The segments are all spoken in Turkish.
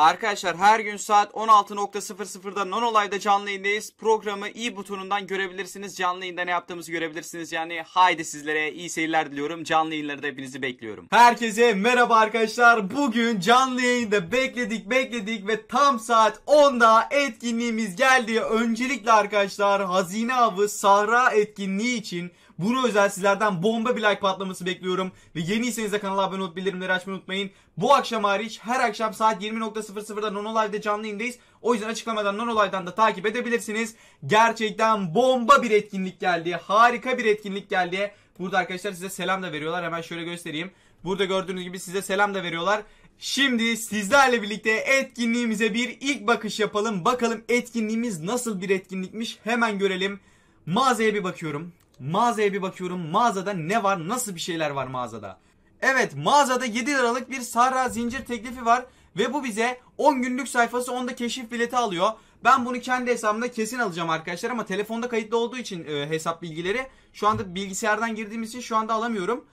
Arkadaşlar her gün saat 16.00'da Nonolay'da canlı yayındayız. Programı i butonundan görebilirsiniz. Canlı yayında ne yaptığımızı görebilirsiniz. Yani haydi sizlere iyi seyirler diliyorum. Canlı yayınlarda hepinizi bekliyorum. Herkese merhaba arkadaşlar. Bugün canlı yayında bekledik bekledik ve tam saat 10'da etkinliğimiz geldi. Öncelikle arkadaşlar Hazine Avı Sahra etkinliği için bunu özel sizlerden bomba bir like patlaması bekliyorum. Ve yeniyseniz de kanala abone olup bildirimleri açmayı unutmayın. Bu akşam hariç her akşam saat 20.00'da Nonolive'de canlı yayındayız. O yüzden açıklamadan Nonolive'dan da takip edebilirsiniz. Gerçekten bomba bir etkinlik geldi. Harika bir etkinlik geldi. Burada arkadaşlar size selam da veriyorlar. Hemen şöyle göstereyim. Burada gördüğünüz gibi size selam da veriyorlar. Şimdi sizlerle birlikte etkinliğimize bir ilk bakış yapalım. Bakalım etkinliğimiz nasıl bir etkinlikmiş hemen görelim. Mağazaya bir bakıyorum. Mağazaya bir bakıyorum. Mağazada ne var? Nasıl bir şeyler var mağazada? Evet mağazada 7 liralık bir Sahra zincir teklifi var. Ve bu bize 10 günlük sayfası onda keşif bileti alıyor. Ben bunu kendi hesabımda kesin alacağım arkadaşlar ama telefonda kayıtlı olduğu için e, hesap bilgileri şu anda bilgisayardan girdiğim için şu anda alamıyorum.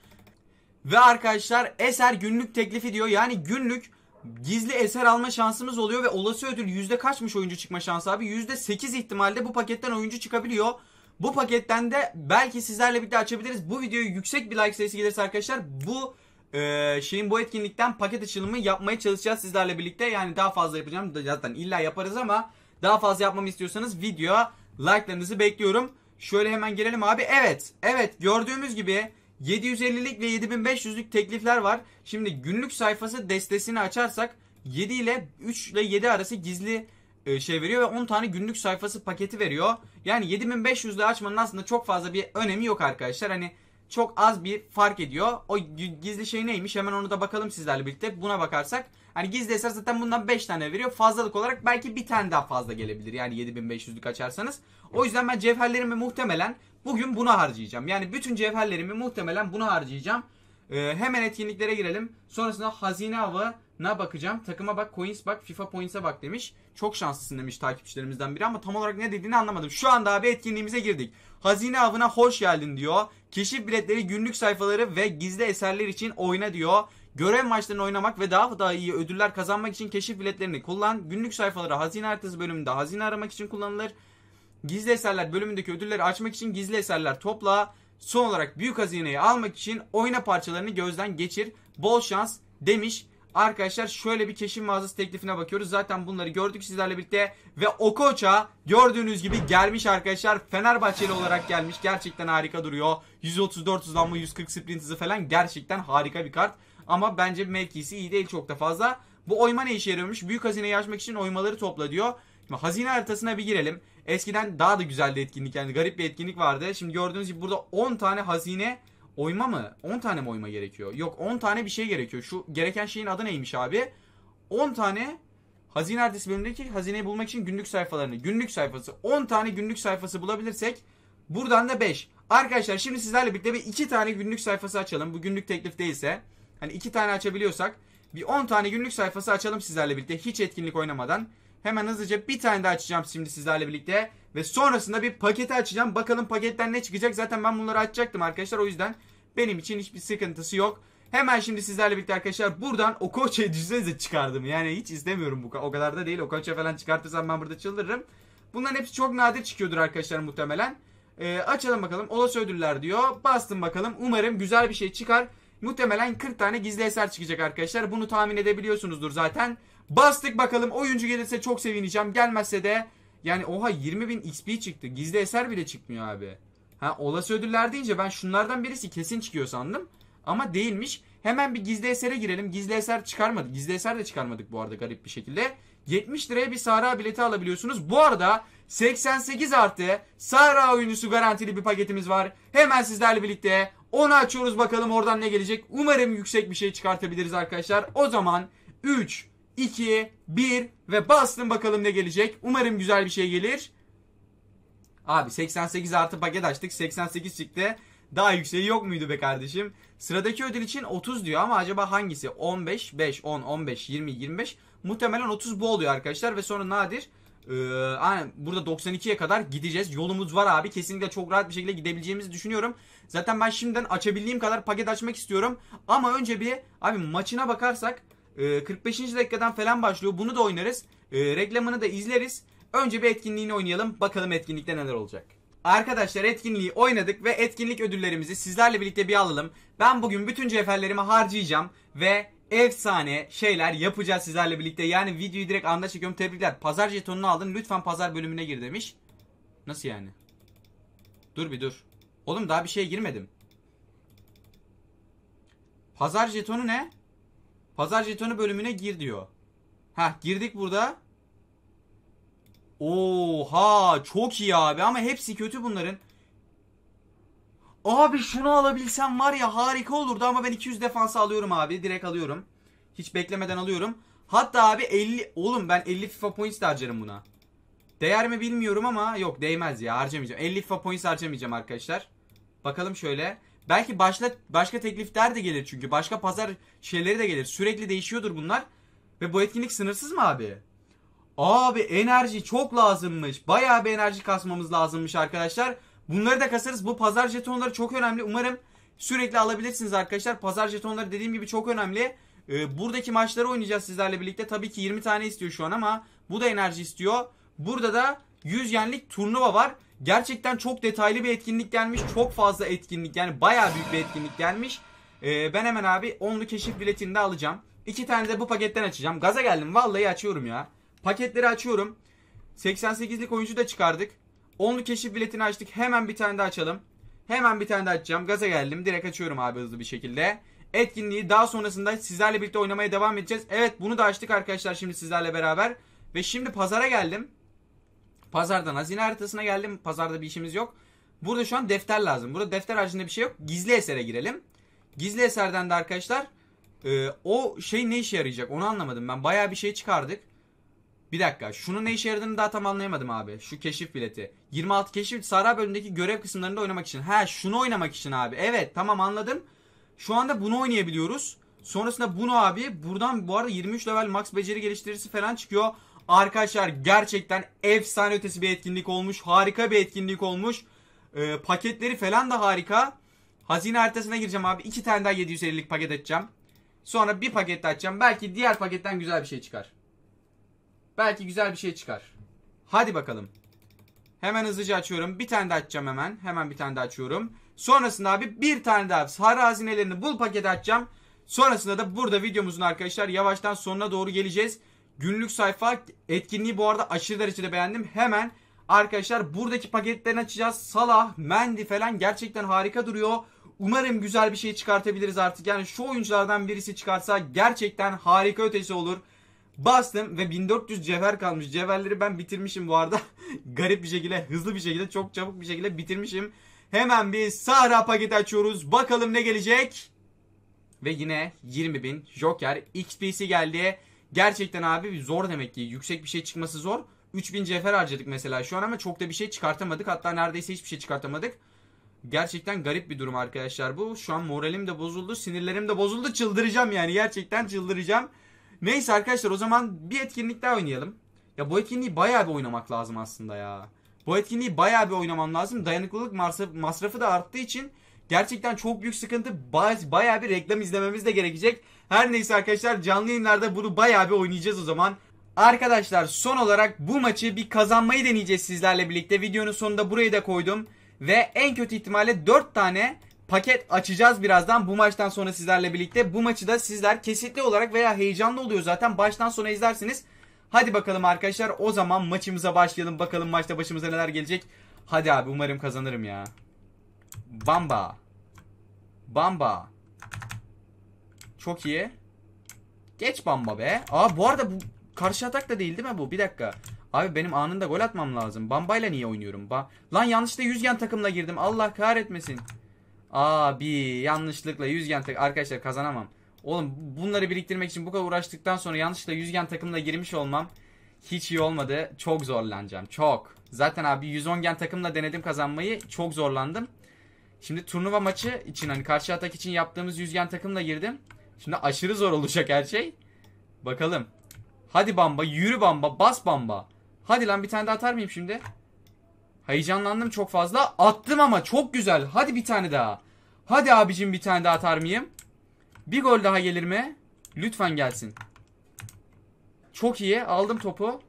Ve arkadaşlar eser günlük teklifi diyor. Yani günlük gizli eser alma şansımız oluyor ve olası ödül yüzde kaçmış oyuncu çıkma şansı abi? Yüzde 8 ihtimalle bu paketten oyuncu çıkabiliyor. Bu paketten de belki sizlerle birlikte açabiliriz. Bu videoyu yüksek bir like sayısı gelirse arkadaşlar bu e, şeyin bu etkinlikten paket açılımı yapmaya çalışacağız sizlerle birlikte. Yani daha fazla yapacağım. Zaten illa yaparız ama daha fazla yapmamı istiyorsanız video like'larınızı bekliyorum. Şöyle hemen gelelim abi. Evet. Evet gördüğümüz gibi 750'lik ve 7500'lük teklifler var. Şimdi günlük sayfası destesini açarsak 7 ile 3 ile 7 arası gizli e, şey veriyor ve 10 tane günlük sayfası paketi veriyor. Yani 7500'de açmanın aslında çok fazla bir önemi yok arkadaşlar. Hani çok az bir fark ediyor. O gizli şey neymiş hemen onu da bakalım sizlerle birlikte. Buna bakarsak hani gizli eser zaten bundan 5 tane veriyor. Fazlalık olarak belki bir tane daha fazla gelebilir. Yani 7500'lük açarsanız. O yüzden ben cevherlerimi muhtemelen bugün buna harcayacağım. Yani bütün cevherlerimi muhtemelen buna harcayacağım. Ee, hemen etkinliklere girelim. Sonrasında hazine avı ne bakacağım. Takıma bak, coins bak, FIFA points'e bak demiş. Çok şanslısın demiş takipçilerimizden biri ama tam olarak ne dediğini anlamadım. Şu anda abi etkinliğimize girdik. Hazine avına hoş geldin diyor. Keşif biletleri, günlük sayfaları ve gizli eserler için oyna diyor. Görev maçlarını oynamak ve daha daha iyi ödüller kazanmak için keşif biletlerini kullan. Günlük sayfaları hazine haritası bölümünde hazine aramak için kullanılır. Gizli eserler bölümündeki ödülleri açmak için gizli eserler topla. Son olarak büyük hazineyi almak için oyna parçalarını gözden geçir. Bol şans demiş. Arkadaşlar şöyle bir keşif mağazası teklifine bakıyoruz. Zaten bunları gördük sizlerle birlikte. Ve Okoça gördüğünüz gibi gelmiş arkadaşlar. Fenerbahçeli olarak gelmiş. Gerçekten harika duruyor. 134 hızlanma, 140 sprint hızı falan gerçekten harika bir kart. Ama bence mevkisi iyi değil çok da fazla. Bu oyma ne işe yarıyormuş? Büyük hazineyi açmak için oymaları topla diyor. Şimdi hazine haritasına bir girelim. Eskiden daha da güzeldi etkinlik yani garip bir etkinlik vardı. Şimdi gördüğünüz gibi burada 10 tane hazine Oyma mı? 10 tane mi oyma gerekiyor? Yok 10 tane bir şey gerekiyor. Şu gereken şeyin adı neymiş abi? 10 tane hazine adresi bölümündeki hazineyi bulmak için günlük sayfalarını. Günlük sayfası. 10 tane günlük sayfası bulabilirsek buradan da 5. Arkadaşlar şimdi sizlerle birlikte bir 2 tane günlük sayfası açalım. Bu günlük teklif değilse. Hani 2 tane açabiliyorsak bir 10 tane günlük sayfası açalım sizlerle birlikte hiç etkinlik oynamadan. Hemen hızlıca bir tane daha açacağım şimdi sizlerle birlikte. Ve sonrasında bir paketi açacağım. Bakalım paketten ne çıkacak. Zaten ben bunları açacaktım arkadaşlar. O yüzden benim için hiçbir sıkıntısı yok. Hemen şimdi sizlerle birlikte arkadaşlar buradan Okoçe'yi düşünsenize çıkardım. Yani hiç istemiyorum bu o kadar da değil. Okoçe falan çıkartırsam ben burada çıldırırım. Bunların hepsi çok nadir çıkıyordur arkadaşlar muhtemelen. Ee, açalım bakalım. Olası ödüller diyor. Bastım bakalım. Umarım güzel bir şey çıkar. Muhtemelen 40 tane gizli eser çıkacak arkadaşlar. Bunu tahmin edebiliyorsunuzdur zaten. Bastık bakalım oyuncu gelirse çok sevineceğim. Gelmezse de yani oha 20.000 XP çıktı. Gizli eser bile çıkmıyor abi. Ha olası ödüller deyince ben şunlardan birisi kesin çıkıyor sandım. Ama değilmiş. Hemen bir gizli esere girelim. Gizli eser çıkarmadık. Gizli eser de çıkarmadık bu arada garip bir şekilde. 70 liraya bir Sahra bileti alabiliyorsunuz. Bu arada 88 artı Sahra oyuncusu garantili bir paketimiz var. Hemen sizlerle birlikte onu açıyoruz bakalım oradan ne gelecek. Umarım yüksek bir şey çıkartabiliriz arkadaşlar. O zaman 3, 2, 1 ve bastım bakalım ne gelecek. Umarım güzel bir şey gelir. Abi 88 artı paket açtık. 88 çıktı. Daha yükseği yok muydu be kardeşim? Sıradaki ödül için 30 diyor ama acaba hangisi? 15, 5, 10, 15, 20, 25. Muhtemelen 30 bu oluyor arkadaşlar ve sonra nadir ee, burada 92'ye kadar gideceğiz. Yolumuz var abi. Kesinlikle çok rahat bir şekilde gidebileceğimizi düşünüyorum. Zaten ben şimdiden açabildiğim kadar paket açmak istiyorum. Ama önce bir abi maçına bakarsak 45. Ee, dakikadan falan başlıyor. Bunu da oynarız. Ee, reklamını da izleriz. Önce bir etkinliğini oynayalım. Bakalım etkinlikte neler olacak. Arkadaşlar etkinliği oynadık ve etkinlik ödüllerimizi sizlerle birlikte bir alalım. Ben bugün bütün cevherlerimi harcayacağım ve efsane şeyler yapacağız sizlerle birlikte. Yani videoyu direkt anda çekiyorum. Tebrikler. Pazar jetonunu aldın. Lütfen pazar bölümüne gir demiş. Nasıl yani? Dur bir dur. Oğlum daha bir şeye girmedim. Pazar jetonu ne? Pazar jetonu bölümüne gir diyor. Ha girdik burada. Oha çok iyi abi ama hepsi kötü bunların. Abi şunu alabilsem var ya harika olurdu ama ben 200 defansı alıyorum abi. Direkt alıyorum. Hiç beklemeden alıyorum. Hatta abi 50 oğlum ben 50 FIFA points de harcarım buna. Değer mi bilmiyorum ama yok değmez ya harcamayacağım. 50 FIFA points harcamayacağım arkadaşlar. Bakalım şöyle. Belki başla, başka teklifler de gelir çünkü. Başka pazar şeyleri de gelir. Sürekli değişiyordur bunlar. Ve bu etkinlik sınırsız mı abi? Abi enerji çok lazımmış. Bayağı bir enerji kasmamız lazımmış arkadaşlar. Bunları da kasarız. Bu pazar jetonları çok önemli. Umarım sürekli alabilirsiniz arkadaşlar. Pazar jetonları dediğim gibi çok önemli. Ee, buradaki maçları oynayacağız sizlerle birlikte. Tabii ki 20 tane istiyor şu an ama bu da enerji istiyor. Burada da 100 yenlik turnuva var. Gerçekten çok detaylı bir etkinlik gelmiş. Çok fazla etkinlik yani baya büyük bir etkinlik gelmiş. Ee, ben hemen abi onlu keşif biletini de alacağım. İki tane de bu paketten açacağım. Gaza geldim vallahi açıyorum ya. Paketleri açıyorum. 88'lik oyuncu da çıkardık. Onlu keşif biletini açtık. Hemen bir tane de açalım. Hemen bir tane de açacağım. Gaza geldim. Direkt açıyorum abi hızlı bir şekilde. Etkinliği daha sonrasında sizlerle birlikte oynamaya devam edeceğiz. Evet bunu da açtık arkadaşlar şimdi sizlerle beraber. Ve şimdi pazara geldim. Pazardan hazine haritasına geldim. Pazarda bir işimiz yok. Burada şu an defter lazım. Burada defter haricinde bir şey yok. Gizli esere girelim. Gizli eserden de arkadaşlar e, o şey ne işe yarayacak onu anlamadım. Ben bayağı bir şey çıkardık. Bir dakika. şunu ne işe yaradığını daha tam anlayamadım abi. Şu keşif bileti. 26 keşif Sahra bölümündeki görev kısımlarında oynamak için. Ha şunu oynamak için abi. Evet tamam anladım. Şu anda bunu oynayabiliyoruz. Sonrasında bunu abi buradan bu arada 23 level max beceri geliştirisi falan çıkıyor. Arkadaşlar gerçekten efsane ötesi bir etkinlik olmuş. Harika bir etkinlik olmuş. Ee, paketleri falan da harika. Hazine haritasına gireceğim abi. iki tane daha 750'lik paket açacağım. Sonra bir paket açacağım. Belki diğer paketten güzel bir şey çıkar. Belki güzel bir şey çıkar. Hadi bakalım. Hemen hızlıca açıyorum. Bir tane daha açacağım hemen. Hemen bir tane daha açıyorum. Sonrasında abi bir tane daha sarı hazinelerini bul paket açacağım. Sonrasında da burada videomuzun arkadaşlar yavaştan sonuna doğru geleceğiz. Günlük sayfa etkinliği bu arada aşırı derecede beğendim. Hemen arkadaşlar buradaki paketlerini açacağız. Salah, Mendy falan gerçekten harika duruyor. Umarım güzel bir şey çıkartabiliriz artık. Yani şu oyunculardan birisi çıkarsa gerçekten harika ötesi olur. Bastım ve 1400 cevher kalmış. Cevherleri ben bitirmişim bu arada. Garip bir şekilde, hızlı bir şekilde, çok çabuk bir şekilde bitirmişim. Hemen bir Sahra paketi açıyoruz. Bakalım ne gelecek. Ve yine 20.000 Joker XP'si geldi. Gerçekten abi zor demek ki. Yüksek bir şey çıkması zor. 3000 cefer harcadık mesela şu an ama çok da bir şey çıkartamadık. Hatta neredeyse hiçbir şey çıkartamadık. Gerçekten garip bir durum arkadaşlar bu. Şu an moralim de bozuldu, sinirlerim de bozuldu. Çıldıracağım yani gerçekten çıldıracağım. Neyse arkadaşlar o zaman bir etkinlik daha oynayalım. Ya bu etkinliği bayağı bir oynamak lazım aslında ya. Bu etkinliği bayağı bir oynamam lazım. Dayanıklılık masrafı da arttığı için gerçekten çok büyük sıkıntı. Bayağı bir reklam izlememiz de gerekecek. Her neyse arkadaşlar canlı yayınlarda bunu bayağı bir oynayacağız o zaman. Arkadaşlar son olarak bu maçı bir kazanmayı deneyeceğiz sizlerle birlikte. Videonun sonunda burayı da koydum. Ve en kötü ihtimalle 4 tane paket açacağız birazdan bu maçtan sonra sizlerle birlikte. Bu maçı da sizler kesitli olarak veya heyecanlı oluyor zaten baştan sona izlersiniz. Hadi bakalım arkadaşlar o zaman maçımıza başlayalım. Bakalım maçta başımıza neler gelecek. Hadi abi umarım kazanırım ya. Bamba. Bamba. Çok iyi. Geç Bamba be. Aa bu arada bu karşı atak da değil değil mi bu? Bir dakika. Abi benim anında gol atmam lazım. Bambayla niye oynuyorum? Ba Lan yanlışlıkla yüzgen takımla girdim. Allah kahretmesin. Abi yanlışlıkla yüzgen takım. Arkadaşlar kazanamam. Oğlum bunları biriktirmek için bu kadar uğraştıktan sonra yanlışlıkla yüzgen takımla girmiş olmam hiç iyi olmadı. Çok zorlanacağım. Çok. Zaten abi 110 gen takımla denedim kazanmayı. Çok zorlandım. Şimdi turnuva maçı için hani karşı atak için yaptığımız yüzgen takımla girdim. Şimdi aşırı zor olacak her şey. Bakalım. Hadi bamba yürü bamba bas bamba. Hadi lan bir tane daha atar mıyım şimdi? Heyecanlandım çok fazla. Attım ama çok güzel. Hadi bir tane daha. Hadi abicim bir tane daha atar mıyım? Bir gol daha gelir mi? Lütfen gelsin. Çok iyi. Aldım topu.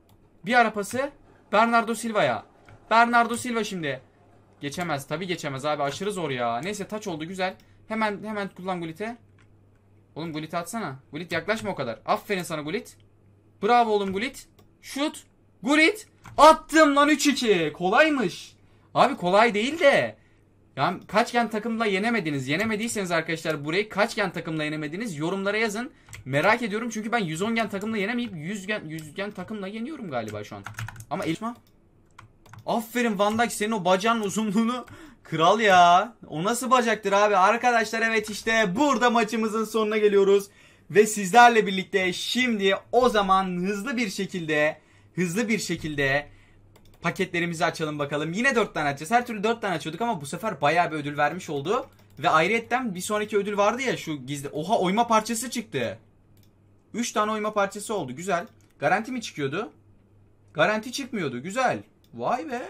Bir ara pası. Bernardo Silva'ya. Bernardo Silva şimdi. Geçemez. Tabi geçemez abi. Aşırı zor ya. Neyse taç oldu güzel. Hemen hemen kullan golite. Oğlum Gulit atsana. Gulit yaklaşma o kadar. Aferin sana Gulit. Bravo oğlum Gulit. Şut. Gulit. Attım lan 3-2. Kolaymış. Abi kolay değil de. Ya kaçgen takımla yenemediniz. Yenemediyseniz arkadaşlar burayı kaçgen takımla yenemediniz yorumlara yazın. Merak ediyorum çünkü ben 110 gen takımla yenemeyip 100 gen, 100 gen takımla yeniyorum galiba şu an. Ama elma. Aferin Van senin o bacağın uzunluğunu Kral ya. O nasıl bacaktır abi? Arkadaşlar evet işte burada maçımızın sonuna geliyoruz. Ve sizlerle birlikte şimdi o zaman hızlı bir şekilde hızlı bir şekilde paketlerimizi açalım bakalım. Yine 4 tane açacağız. Her türlü 4 tane açıyorduk ama bu sefer baya bir ödül vermiş oldu. Ve ayrıyetten bir sonraki ödül vardı ya şu gizli. Oha oyma parçası çıktı. 3 tane oyma parçası oldu. Güzel. Garanti mi çıkıyordu? Garanti çıkmıyordu. Güzel. Vay be.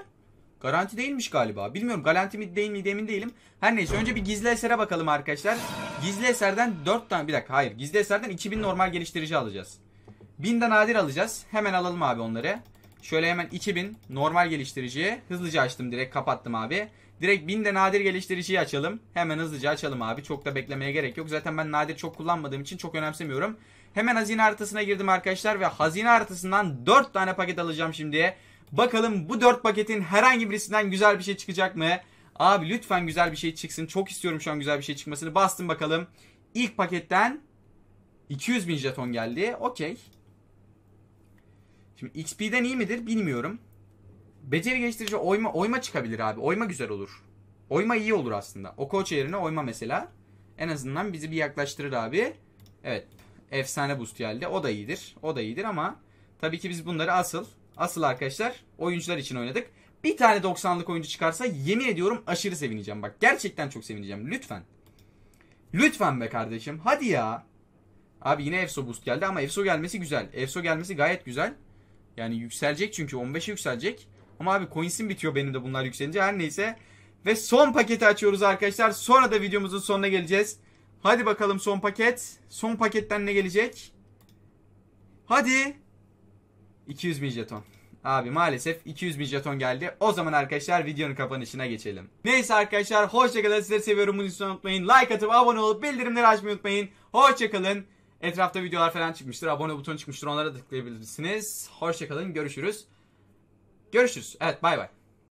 Garanti değilmiş galiba. Bilmiyorum garanti mi değil mi demin değilim. Her neyse önce bir gizli esere bakalım arkadaşlar. Gizli eserden 4 tane bir dakika hayır. Gizli eserden 2000 normal geliştirici alacağız. 1000'den nadir alacağız. Hemen alalım abi onları. Şöyle hemen 2000 normal geliştiriciye hızlıca açtım direkt kapattım abi. Direkt 1000 de nadir geliştiriciyi açalım. Hemen hızlıca açalım abi. Çok da beklemeye gerek yok. Zaten ben nadir çok kullanmadığım için çok önemsemiyorum. Hemen hazine haritasına girdim arkadaşlar ve hazine haritasından 4 tane paket alacağım şimdiye. Bakalım bu 4 paketin herhangi birisinden güzel bir şey çıkacak mı? Abi lütfen güzel bir şey çıksın. Çok istiyorum şu an güzel bir şey çıkmasını. Bastım bakalım. İlk paketten 200 bin jeton geldi. Okey. Şimdi XP'den iyi midir bilmiyorum. Beceri geliştirici oyma oyma çıkabilir abi. Oyma güzel olur. Oyma iyi olur aslında. O koç yerine oyma mesela. En azından bizi bir yaklaştırır abi. Evet. Efsane boost geldi. O da iyidir. O da iyidir ama tabii ki biz bunları asıl Asıl arkadaşlar oyuncular için oynadık. Bir tane 90'lık oyuncu çıkarsa yemin ediyorum aşırı sevineceğim. Bak gerçekten çok sevineceğim. Lütfen. Lütfen be kardeşim. Hadi ya. Abi yine EFSO boost geldi ama EFSO gelmesi güzel. EFSO gelmesi gayet güzel. Yani yükselecek çünkü 15'e yükselecek. Ama abi coins'im bitiyor benim de bunlar yükselince. Her neyse. Ve son paketi açıyoruz arkadaşlar. Sonra da videomuzun sonuna geleceğiz. Hadi bakalım son paket. Son paketten ne gelecek? Hadi. 200 bin jeton. Abi maalesef 200 bin jeton geldi. O zaman arkadaşlar videonun kapanışına geçelim. Neyse arkadaşlar hoşçakalın. Sizleri seviyorum. Bunu unutmayın. Like atıp abone olup bildirimleri açmayı unutmayın. Hoşçakalın. Etrafta videolar falan çıkmıştır. Abone butonu çıkmıştır. Onlara da tıklayabilirsiniz. Hoşçakalın. Görüşürüz. Görüşürüz. Evet bay bay.